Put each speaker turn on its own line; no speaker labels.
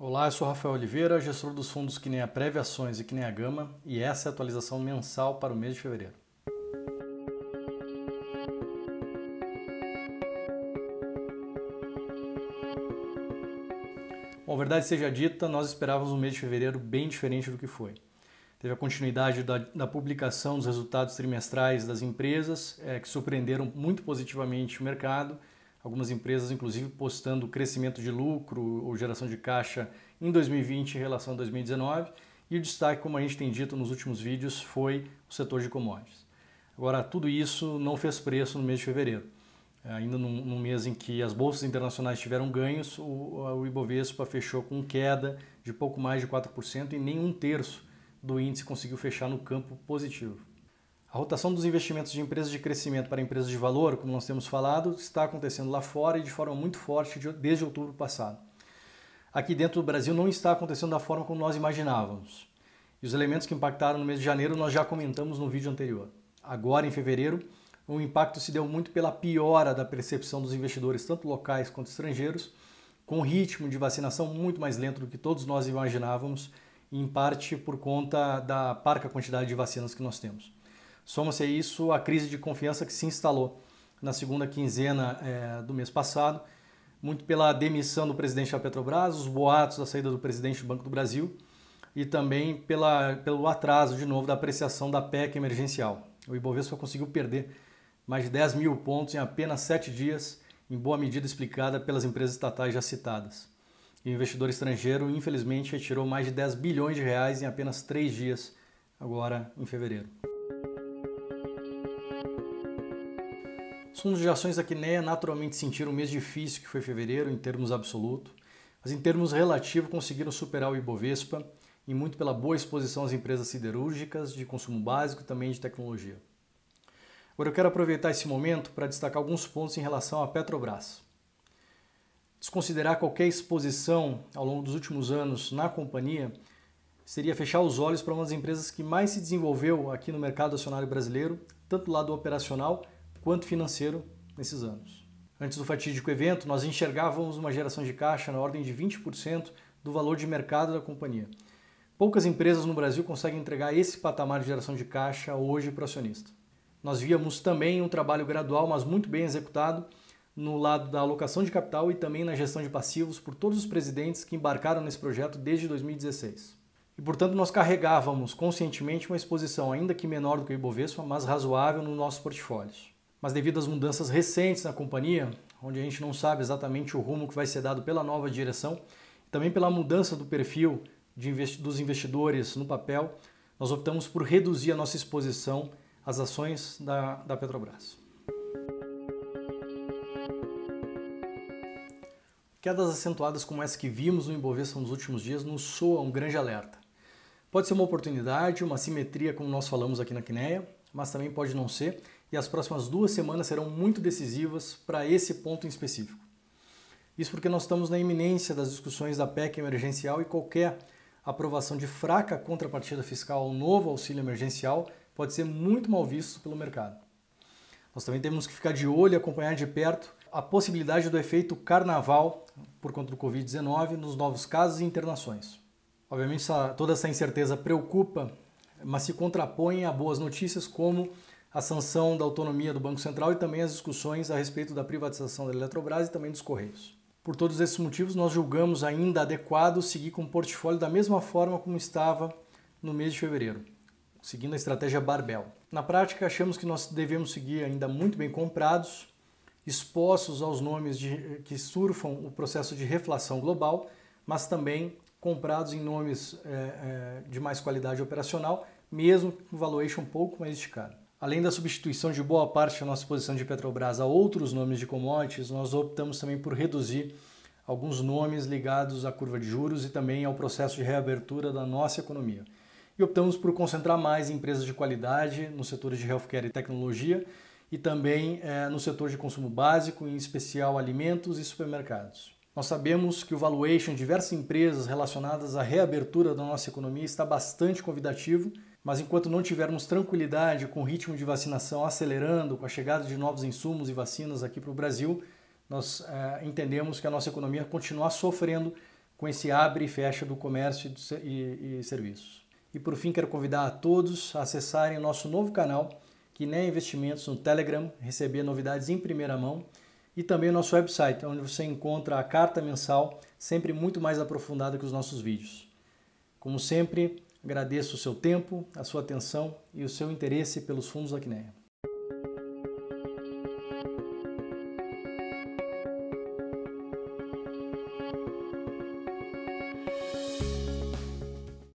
Olá, eu sou Rafael Oliveira, gestor dos fundos que nem a Previa Ações e que nem a Gama, e essa é a atualização mensal para o mês de fevereiro. Bom, verdade seja dita, nós esperávamos um mês de fevereiro bem diferente do que foi. Teve a continuidade da, da publicação dos resultados trimestrais das empresas, é, que surpreenderam muito positivamente o mercado, algumas empresas, inclusive, postando crescimento de lucro ou geração de caixa em 2020 em relação a 2019. E o destaque, como a gente tem dito nos últimos vídeos, foi o setor de commodities. Agora, tudo isso não fez preço no mês de fevereiro. Ainda num, mês em que as bolsas internacionais tiveram ganhos, o, o Ibovespa fechou com queda de pouco mais de 4% e nem um terço do índice conseguiu fechar no campo positivo. A rotação dos investimentos de empresas de crescimento para empresas de valor, como nós temos falado, está acontecendo lá fora e de forma muito forte desde outubro passado. Aqui dentro do Brasil não está acontecendo da forma como nós imaginávamos. E os elementos que impactaram no mês de janeiro nós já comentamos no vídeo anterior. Agora, em fevereiro, o impacto se deu muito pela piora da percepção dos investidores, tanto locais quanto estrangeiros, com um ritmo de vacinação muito mais lento do que todos nós imaginávamos, em parte por conta da parca quantidade de vacinas que nós temos. Soma-se a isso a crise de confiança que se instalou na segunda quinzena é, do mês passado, muito pela demissão do presidente da Petrobras, os boatos da saída do presidente do Banco do Brasil e também pela, pelo atraso, de novo, da apreciação da PEC emergencial. O Ibovespa conseguiu perder mais de 10 mil pontos em apenas sete dias, em boa medida explicada pelas empresas estatais já citadas. E o investidor estrangeiro, infelizmente, retirou mais de 10 bilhões de reais em apenas três dias, agora em fevereiro. Os fundos de ações da Quineia né, naturalmente sentiram um mês difícil, que foi fevereiro, em termos absoluto, mas em termos relativos conseguiram superar o Ibovespa, e muito pela boa exposição às empresas siderúrgicas, de consumo básico e também de tecnologia. Agora eu quero aproveitar esse momento para destacar alguns pontos em relação à Petrobras. Desconsiderar qualquer exposição ao longo dos últimos anos na companhia seria fechar os olhos para uma das empresas que mais se desenvolveu aqui no mercado acionário brasileiro, tanto do lado operacional quanto financeiro nesses anos. Antes do fatídico evento, nós enxergávamos uma geração de caixa na ordem de 20% do valor de mercado da companhia. Poucas empresas no Brasil conseguem entregar esse patamar de geração de caixa hoje para o acionista. Nós víamos também um trabalho gradual, mas muito bem executado, no lado da alocação de capital e também na gestão de passivos por todos os presidentes que embarcaram nesse projeto desde 2016. E, portanto, nós carregávamos conscientemente uma exposição, ainda que menor do que o Ibovespa, mas razoável nos nossos portfólios mas devido às mudanças recentes na companhia, onde a gente não sabe exatamente o rumo que vai ser dado pela nova direção, também pela mudança do perfil investi dos investidores no papel, nós optamos por reduzir a nossa exposição às ações da, da Petrobras. Quedas acentuadas como essa que vimos no Ibovespa nos últimos dias nos soa um grande alerta. Pode ser uma oportunidade, uma simetria, como nós falamos aqui na Quineia, mas também pode não ser, e as próximas duas semanas serão muito decisivas para esse ponto em específico. Isso porque nós estamos na iminência das discussões da PEC emergencial e qualquer aprovação de fraca contrapartida fiscal ao novo auxílio emergencial pode ser muito mal visto pelo mercado. Nós também temos que ficar de olho e acompanhar de perto a possibilidade do efeito carnaval por conta do Covid-19 nos novos casos e internações. Obviamente, toda essa incerteza preocupa, mas se contrapõe a boas notícias como a sanção da autonomia do Banco Central e também as discussões a respeito da privatização da Eletrobras e também dos Correios. Por todos esses motivos, nós julgamos ainda adequado seguir com o portfólio da mesma forma como estava no mês de fevereiro, seguindo a estratégia Barbel. Na prática, achamos que nós devemos seguir ainda muito bem comprados, expostos aos nomes de, que surfam o processo de reflação global, mas também comprados em nomes é, é, de mais qualidade operacional, mesmo com valuation um pouco mais esticado. Além da substituição de boa parte da nossa posição de Petrobras a outros nomes de commodities, nós optamos também por reduzir alguns nomes ligados à curva de juros e também ao processo de reabertura da nossa economia. E optamos por concentrar mais em empresas de qualidade nos setores de healthcare e tecnologia e também eh, no setor de consumo básico, em especial alimentos e supermercados. Nós sabemos que o valuation de diversas empresas relacionadas à reabertura da nossa economia está bastante convidativo mas enquanto não tivermos tranquilidade com o ritmo de vacinação acelerando, com a chegada de novos insumos e vacinas aqui para o Brasil, nós é, entendemos que a nossa economia continuar sofrendo com esse abre e fecha do comércio e, e serviços. E por fim, quero convidar a todos a acessarem nosso novo canal, que nem investimentos no Telegram, receber novidades em primeira mão, e também o nosso website, onde você encontra a carta mensal, sempre muito mais aprofundada que os nossos vídeos. Como sempre, Agradeço o seu tempo, a sua atenção e o seu interesse pelos fundos da CNEA.